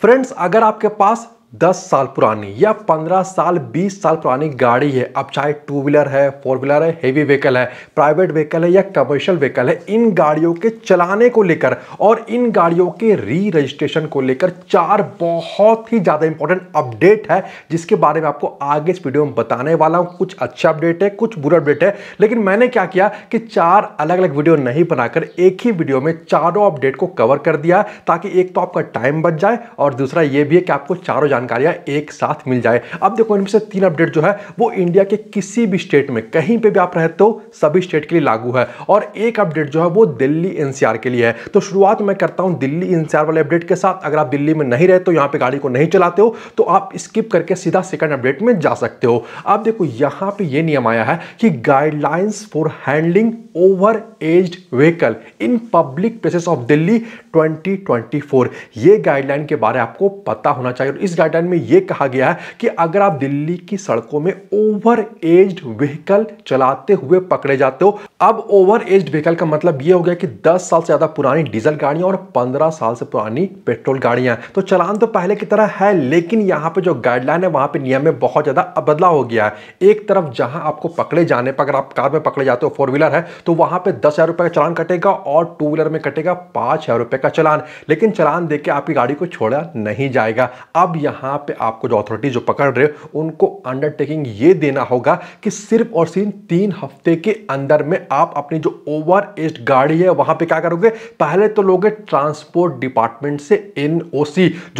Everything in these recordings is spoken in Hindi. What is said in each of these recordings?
फ्रेंड्स अगर आपके पास 10 साल पुरानी या 15 साल 20 साल पुरानी गाड़ी है अब चाहे टू व्हीलर है फोर व्हीलर है हेवी व्हीकल है प्राइवेट व्हीकल है या कमर्शियल व्हीकल है इन गाड़ियों के चलाने को लेकर और इन गाड़ियों के री रजिस्ट्रेशन को लेकर चार बहुत ही ज़्यादा इंपॉर्टेंट अपडेट है जिसके बारे में आपको आगे इस वीडियो में बताने वाला हूँ कुछ अच्छा अपडेट है कुछ बुरा अपडेट है लेकिन मैंने क्या किया कि चार अलग अलग वीडियो नहीं बनाकर एक ही वीडियो में चारों अपडेट को कवर कर दिया ताकि एक तो आपका टाइम बच जाए और दूसरा ये भी है कि आपको चारों जानकारियां एक साथ मिल जाए अब देखो इनमें से तीन अपडेट जो है वो इंडिया के किसी भी स्टेट में कहीं पे भी आप रहते हो तो सभी स्टेट के लिए लागू है और एक अपडेट जो है वो दिल्ली एनसीआर के लिए है तो शुरुआत मैं करता हूं दिल्ली एनसीआर वाले अपडेट के साथ अगर आप दिल्ली में नहीं रहते हो तो यहां पर गाड़ी को नहीं चलाते हो तो आप स्किप करके सीधा सेकंड अपडेट में जा सकते हो अब देखो यहां पर यह नियम आया है कि guidelines for handling over aged vehicle in public places of Delhi 2024 ये गाइडलाइन के बारे में आपको पता होना चाहिए और इस गाइडलाइन में ये कहा गया है कि अगर आप दिल्ली की सड़कों में ओवर एज व्हीकल चलाते हुए पकड़े जाते हो अब ओवर एज व्हीकल का मतलब ये हो गया कि 10 साल से ज़्यादा पुरानी डीजल गाड़ियां और 15 साल से पुरानी पेट्रोल गाड़ियां तो चलान तो पहले की तरह है लेकिन यहाँ पर जो गाइडलाइन है वहां पर नियम में बहुत ज़्यादा बदलाव हो गया है एक तरफ जहां आपको पकड़े जाने पर अगर आप कार में पकड़े जाते हो फोर व्हीलर है तो वहां पर दस का चलान कटेगा और टू व्हीलर में कटेगा पांच हज़ार का का चलान लेकिन चलान दे के आपकी गाड़ी को छोड़ा नहीं जाएगा अब यहाँ पे आपको जो अथॉरिटी जो पकड़ रहे हो उनको अंडरटेकिंग ये देना होगा कि सिर्फ और सिर्फ तीन हफ्ते के अंदर में आप अपनी जो ओवर एज गाड़ी है वहाँ पर क्या करोगे पहले तो लोगे ट्रांसपोर्ट डिपार्टमेंट से एन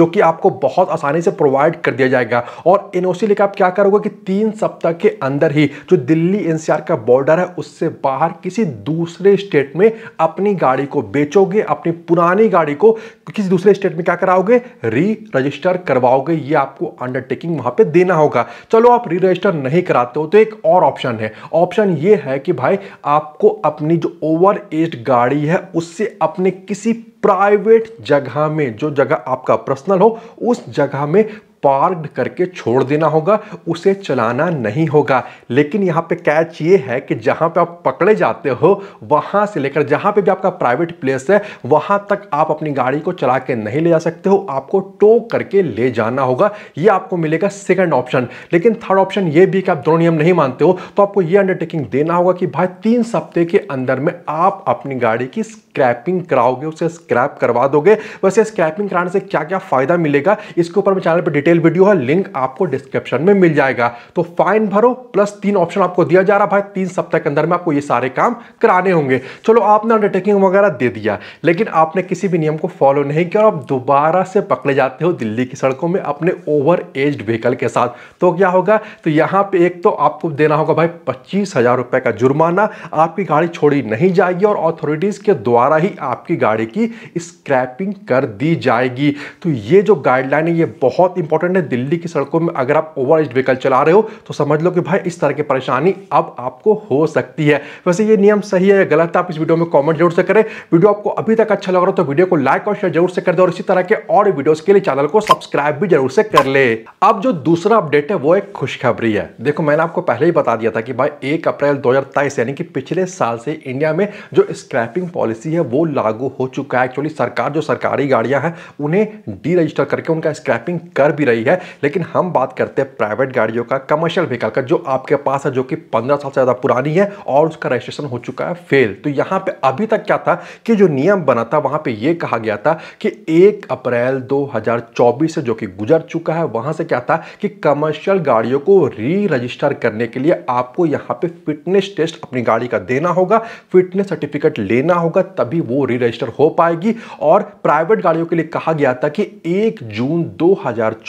जो कि आपको बहुत आसानी से प्रोवाइड कर दिया जाएगा और एन लेकर आप क्या करोगे कि तीन सप्ताह के अंदर ही जो दिल्ली एनसीआर का बॉर्डर है उससे बाहर किसी दूसरे स्टेट में अपनी गाड़ी को बेचोगे अपनी पुरानी पुरानी गाड़ी को किसी दूसरे स्टेट में क्या कराओगे री रजिस्टर करवाओगे ये आपको अंडरटेकिंग वहां पे देना होगा चलो आप री रजिस्टर नहीं कराते हो तो एक और ऑप्शन है ऑप्शन ये है कि भाई आपको अपनी जो ओवर एज गाड़ी है उससे अपने किसी प्राइवेट जगह में जो जगह आपका पर्सनल हो उस जगह में पार्कड करके छोड़ देना होगा उसे चलाना नहीं होगा लेकिन यहाँ पे कैच ये है कि जहाँ पे आप पकड़े जाते हो वहाँ से लेकर जहाँ पे भी आपका प्राइवेट प्लेस है वहाँ तक आप अपनी गाड़ी को चला के नहीं ले जा सकते हो आपको टो करके ले जाना होगा ये आपको मिलेगा सेकेंड ऑप्शन लेकिन थर्ड ऑप्शन ये भी कि आप दोनों नियम नहीं मानते हो तो आपको ये अंडरटेकिंग देना होगा कि भाई तीन सप्ते के अंदर में आप अपनी गाड़ी की स्क्रैपिंग कराओगे उसे स्क्रैप करवा दोगे वैसे स्क्रैपिंग कराने से क्या क्या फ़ायदा मिलेगा इसके ऊपर मैं चैनल पर डिटेल वीडियो है लिंक आपको डिस्क्रिप्शन में मिल जाएगा तो फाइन भरो प्लस तीन ऑप्शन आपको दिया जा रहा भाई तीन सप्ताह के अंदर में आपको ये सारे काम कराने होंगे चलो आपने अंडरटेकिंग वगैरह दे दिया लेकिन आपने किसी भी नियम को फॉलो नहीं किया और आप दोबारा से पकड़े जाते हो दिल्ली की सड़कों में अपने ओवर एज व्हीकल के साथ तो क्या होगा तो यहाँ पे एक तो आपको देना होगा भाई पच्चीस हजार रुपए का जुर्माना आपकी गाड़ी छोड़ी नहीं जाएगी और अथॉरिटीज़ के द्वारा ही आपकी गाड़ी की स्क्रैपिंग कर दी जाएगी तो ये जो गाइडलाइन है ये बहुत इंपॉर्टेंट इंपॉर्टेंट है दिल्ली की सड़कों में अगर आप ओवर एज व्हीकल चला रहे हो तो समझ लो कि भाई इस तरह की परेशानी अब आपको हो सकती है वैसे ये नियम सही है या गलत है आप इस वीडियो में कॉमेंट जरूर से करें वीडियो आपको अभी तक अच्छा लग रहा हो तो वीडियो को लाइक और शेयर जरूर से कर दे और इसी तरह के और वीडियोस के लिए चैनल को सब्सक्राइब भी जरूर से कर ले अब जो दूसरा अपडेट है वो एक खुशखबरी है देखो मैंने आपको पहले ही बता दिया था कि भाई एक अप्रैल दो यानी कि पिछले साल से इंडिया में जो स्क्रैपिंग पॉलिसी है वो लागू हो चुका है एक्चुअली सरकार जो सरकारी गाड़ियां हैं उन्हें डी रजिस्टर करके उनका स्क्रैपिंग कर भी भी रही है लेकिन हम बात करते हैं प्राइवेट गाड़ियों का कमर्शियल व्हीकल का जो आपके पास है जो कि पंद्रह साल से ज़्यादा पुरानी है और उसका रजिस्ट्रेशन हो चुका है फेल तो यहां पे अभी तक क्या था कि जो नियम बना था वहां पे ये कहा गया था कि एक अप्रैल 2024 से जो कि गुजर चुका है वहां से क्या था कि कमर्शियल गाड़ियों को री रजिस्टर करने के लिए आपको यहां पर फिटनेस टेस्ट अपनी गाड़ी का देना होगा फिटनेस सर्टिफिकेट लेना होगा तभी वो री रजिस्टर हो पाएगी और प्राइवेट गाड़ियों के लिए कहा गया था कि एक जून दो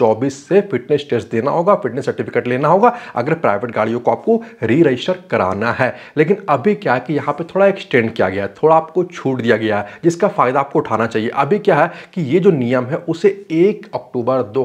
चौबीस से फिटनेस टेस्ट देना होगा फिटनेस सर्टिफिकेट लेना होगा अगर प्राइवेट गाड़ियों को आपको री रजिस्टर कराना है लेकिन अभी क्या है कि यहाँ पे थोड़ा एक्सटेंड किया गया है थोड़ा आपको छूट दिया गया है जिसका फ़ायदा आपको उठाना चाहिए अभी क्या है कि ये जो नियम है उसे एक अक्टूबर दो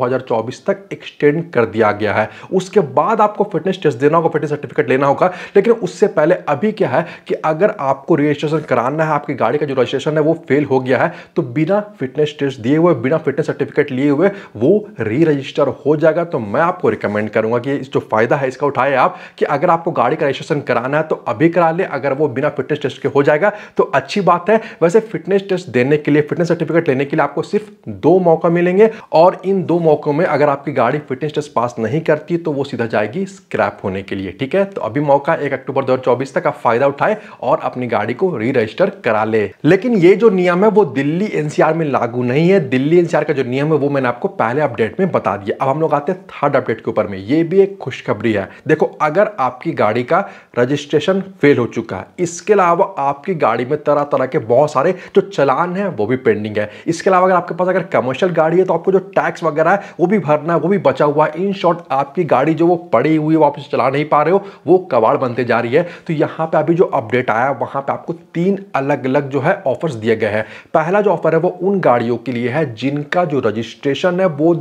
तक एक्सटेंड कर दिया गया है उसके बाद आपको फिटनेस टेस्ट देना होगा फिटनेस सर्टिफिकेट लेना होगा लेकिन उससे पहले अभी क्या है कि अगर आपको रजिस्ट्रेशन कराना है आपकी गाड़ी का जो रजिस्ट्रेशन है वो फेल हो गया है तो बिना फिटनेस टेस्ट दिए हुए बिना फिटनेस सर्टिफिकेट लिए हुए वो री रजिस्टर हो जाएगा तो मैं आपको रिकमेंड करूंगा कि इस जो फ़ायदा है इसका उठाए आप कि अगर आपको गाड़ी का रजिस्ट्रेशन कराना है तो अभी करा ले अगर वो बिना फिटनेस टेस्ट के हो जाएगा तो अच्छी बात है वैसे फिटनेस टेस्ट देने के लिए फिटनेस सर्टिफिकेट लेने के लिए आपको सिर्फ दो मौका मिलेंगे और इन दो मौक़ों में अगर आपकी गाड़ी फिटनेस टेस्ट पास नहीं करती तो वो सीधा जाएगी स्क्रैप होने के लिए ठीक है तो अभी मौका एक अक्टूबर दो तक आप फ़ायदा उठाए और अपनी गाड़ी को री रजिस्टर करा ले। लेकिन ये जो नियम है वो दिल्ली एनसीआर में लागू नहीं है दिल्ली एनसीआर का जो नियम है वो मैंने आपको पहले अपडेट में बता बता दिया अब हम लोग आते हैं थर्ड अपडेट के ऊपर में ये भी एक खुशखबरी है देखो अगर आपकी गाड़ी का रजिस्ट्रेशन फेल हो चुका है इसके अलावा आपकी गाड़ी में तरह तरह के बहुत सारे जो चलान है वो भी पेंडिंग है इसके अलावा अगर आपके पास अगर कमर्शियल गाड़ी है तो आपको जो टैक्स वगैरह है वो भी भरना है वो भी बचा हुआ है इन शॉर्ट आपकी गाड़ी जो वो पड़ी हुई है वापस चला नहीं पा रहे हो वो कबाड़ बनते जा रही है तो यहाँ पर अभी जो अपडेट आया वहाँ पर आपको तीन अलग अलग जो है ऑफर्स दिए गए हैं पहला जो ऑफर है वो उन गाड़ियों के लिए है जिनका जो रजिस्ट्रेशन है वो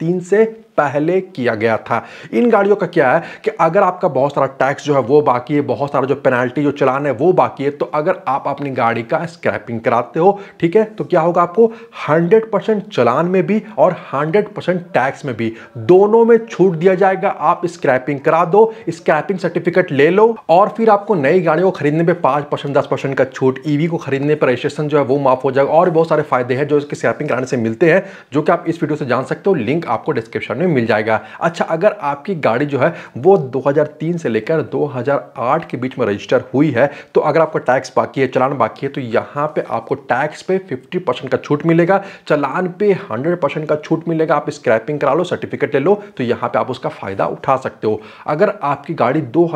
तीन से पहले किया गया था इन गाड़ियों का क्या है कि अगर आपका बहुत सारा टैक्स जो है वो बाकी है बहुत सारा जो पेनाल्टी जो चलान है वो बाकी है तो अगर आप अपनी गाड़ी का स्क्रैपिंग कराते हो ठीक है तो क्या होगा आपको 100% चलान में भी और 100% टैक्स में भी दोनों में छूट दिया जाएगा आप स्क्रैपिंग करा दो स्क्रैपिंग सर्टिफिकेट ले लो और फिर आपको नई गाड़ी को खरीदने पर पांच परसेंट दस परसेंट का छूट ईवी e को खरीदने पर रजिस्ट्रेशन जो है वो माफ हो जाएगा और बहुत सारे फायदे हैं जो इसके स्क्रैपिंग कराने से मिलते हैं जो कि आप इस वीडियो से जान सकते हो लिंक आपको डिस्क्रिप्शन में में मिल जाएगा अच्छा अगर आपकी गाड़ी जो है वो 2003 से लेकर 2008 के बीच में रजिस्टर हुई है तो अगर आपको टैक्स बाकी है चलान बाकी है तो यहाँ पे आपको टैक्स पे 50 परसेंट का छूट मिलेगा चलान पे 100 परसेंट का छूट मिलेगा आप स्क्रैपिंग करा लो सर्टिफिकेट ले लो तो यहाँ पे आप उसका फ़ायदा उठा सकते हो अगर आपकी गाड़ी दो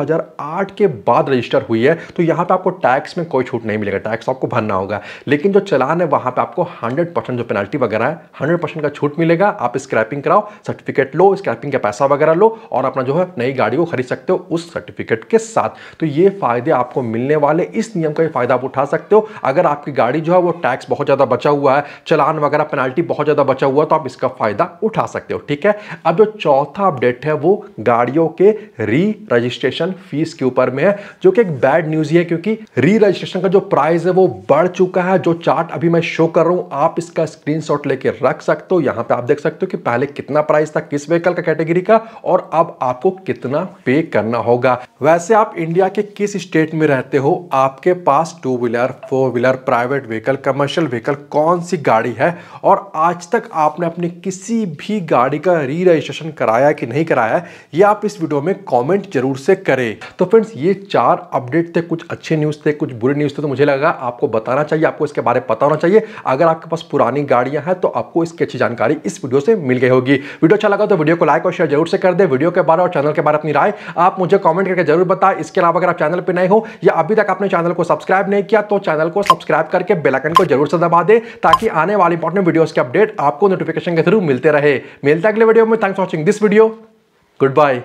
के बाद रजिस्टर हुई है तो यहाँ पर आपको टैक्स में कोई छूट नहीं मिलेगा टैक्स आपको भरना होगा लेकिन जो चलान है वहाँ पर आपको हंड्रेड जो पेनल्टी वगैरह है हंड्रेड का छूट मिलेगा आप स्क्रैपिंग कराओ सर्टिफिकेट सर्टिफिकेट लो स्क्रैपिंग का पैसा वगैरह लो और अपना जो है नई गाड़ी को खरीद सकते हो उस सर्टिफिकेट के साथ तो ये फायदे आपको मिलने वाले इस नियम का फायदा आप उठा सकते हो अगर आपकी गाड़ी जो है वो टैक्स बहुत ज़्यादा बचा हुआ है चलान वगैरह पेनाल्टी बहुत ज़्यादा बचा हुआ है तो आप इसका फायदा उठा सकते हो ठीक है अब जो चौथा अपडेट है वो गाड़ियों के री रजिस्ट्रेशन फीस के ऊपर में है जो कि एक बैड न्यूज ही है क्योंकि री रजिस्ट्रेशन का जो प्राइस है वो बढ़ चुका है जो चार्ट अभी मैं शो कर रहा हूँ आप इसका स्क्रीनशॉट लेके रख सकते हो यहां पे आप देख सकते हो कि पहले कितना प्राइस था किस व्हीकल का कैटेगरी का और अब आपको कितना पे करना होगा वैसे आप इंडिया के किस स्टेट में रहते हो आपके पास two wheeler four wheeler private vehicle commercial vehicle कौन सी गाड़ी है और आज तक आपने अपनी किसी भी गाड़ी का री रजिस्ट्रेशन कराया कि नहीं कराया ये आप इस वीडियो में कॉमेंट जरूर से करें तो फ्रेंड्स ये चार अपडेट थे कुछ अच्छे न्यूज़ थे कुछ बुरे न्यूज़ थे तो मुझे लगा आपको बताना चाहिए आपको इसके बारे में पता होना चाहिए अगर आपके पास पुरानी गाड़ियां हैं तो आपको इसकी अच्छी जानकारी इस वीडियो से मिल गई होगी वीडियो अच्छा लगा तो वीडियो को लाइक और शेयर जरूर से कर दे वीडियो के बारे और चैनल के बारे अपनी राय आप मुझे कमेंट करके जरूर बताएं इसके अलावा अगर आप चैनल पर नए हो या अभी तक आपने चैनल को सब्सक्राइब नहीं किया तो चैनल को सब्सक्राइब करके बेलाइकन को जरूर से दबा दे ताकि आने वाले इंपॉर्टेंट वीडियोज के अपडेट आपको नोटिफिकेशन के थ्रू मिलते रहे मिलता अगले वीडियो में thanks watching this video good bye